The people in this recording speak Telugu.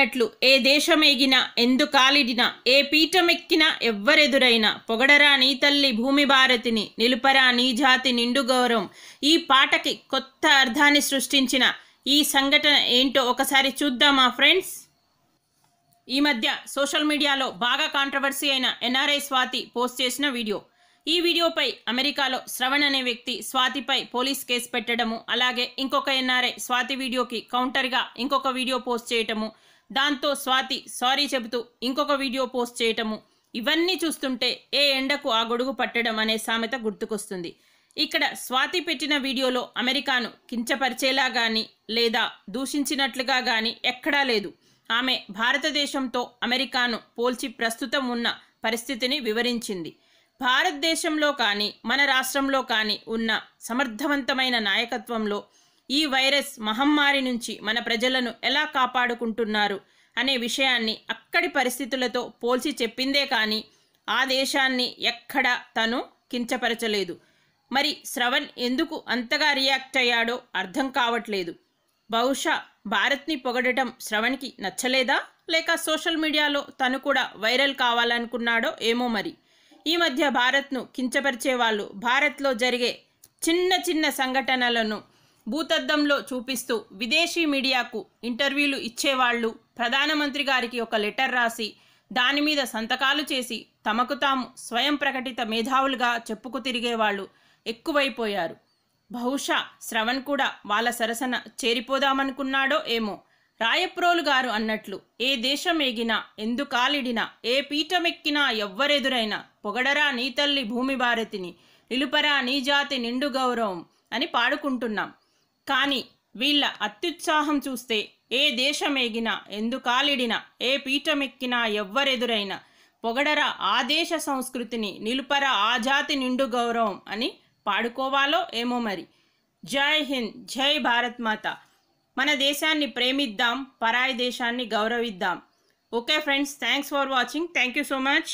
అన్నట్లు ఏ దేశమేగినా ఎందుకాలిడినా ఏ పీఠమెక్కినా ఎవ్వరెదురైనా పొగడరా నీ తల్లి భూమి భారతిని నిలుపరా నీ జాతి నిండు గౌరవం ఈ పాటకి కొత్త అర్థాన్ని సృష్టించిన ఈ సంఘటన ఏంటో ఒకసారి చూద్దామా ఫ్రెండ్స్ ఈ మధ్య సోషల్ మీడియాలో బాగా కాంట్రవర్సీ అయిన ఎన్ఆర్ఐ స్వాతి పోస్ట్ చేసిన వీడియో ఈ వీడియోపై అమెరికాలో శ్రవణ్ అనే వ్యక్తి స్వాతిపై పోలీస్ కేసు పెట్టడము అలాగే ఇంకొక ఎన్ఆర్ఐ స్వాతి వీడియోకి కౌంటర్గా ఇంకొక వీడియో పోస్ట్ చేయటము దాంతో స్వాతి సారీ చెబుతూ ఇంకొక వీడియో పోస్ట్ చేయటము ఇవన్నీ చూస్తుంటే ఏ ఎండకు ఆ గొడుగు పట్టడం అనే సామెత గుర్తుకొస్తుంది ఇక్కడ స్వాతి పెట్టిన వీడియోలో అమెరికాను కించపరిచేలా కానీ లేదా దూషించినట్లుగా కానీ ఎక్కడా లేదు ఆమె భారతదేశంతో అమెరికాను పోల్చి ప్రస్తుతం ఉన్న పరిస్థితిని వివరించింది భారతదేశంలో కానీ మన రాష్ట్రంలో కానీ ఉన్న సమర్థవంతమైన నాయకత్వంలో ఈ వైరస్ మహమ్మారి నుంచి మన ప్రజలను ఎలా కాపాడుకుంటున్నారు అనే విషయాన్ని అక్కడి పరిస్థితులతో పోల్చి చెప్పిందే కానీ ఆ దేశాన్ని ఎక్కడా తను కించపరచలేదు మరి శ్రవణ్ ఎందుకు అంతగా రియాక్ట్ అయ్యాడో అర్థం కావట్లేదు బహుశా భారత్ని పొగడటం శ్రవణ్కి నచ్చలేదా లేక సోషల్ మీడియాలో తను కూడా వైరల్ కావాలనుకున్నాడో ఏమో మరి ఈ మధ్య భారత్ను కించపరిచే వాళ్ళు భారత్లో జరిగే చిన్న చిన్న సంఘటనలను భూతద్దంలో చూపిస్తూ విదేశీ మీడియాకు ఇంటర్వ్యూలు ఇచ్చేవాళ్లు ప్రధానమంత్రి గారికి ఒక లెటర్ రాసి దాని మీద సంతకాలు చేసి తమకు తాము స్వయం ప్రకటిత మేధావులుగా చెప్పుకు తిరిగేవాళ్లు ఎక్కువైపోయారు బహుశా శ్రవణ్ కూడా వాళ్ళ సరసన చేరిపోదామనుకున్నాడో ఏమో రాయప్రోలు గారు అన్నట్లు ఏ దేశం ఏగినా ఎందుకాలిడినా ఏ పీఠమెక్కినా ఎవ్వరెదురైనా పొగడరా నీ తల్లి భూమి భారతిని నిలుపరా నీ జాతి నిండు గౌరవం అని పాడుకుంటున్నాం కానీ వీళ్ళ అత్యుత్సాహం చూస్తే ఏ దేశమేగినా ఎందుకాలిడినా ఏ పీఠమెక్కినా ఎవ్వరెదురైనా పొగడర ఆ దేశ సంస్కృతిని నిలుపరా ఆ జాతి నిండు గౌరవం అని పాడుకోవాలో ఏమో మరి జై హింద్ జై భారత్ మాత మన దేశాన్ని ప్రేమిద్దాం పరాయి దేశాన్ని గౌరవిద్దాం okay friends thanks for watching thank you so much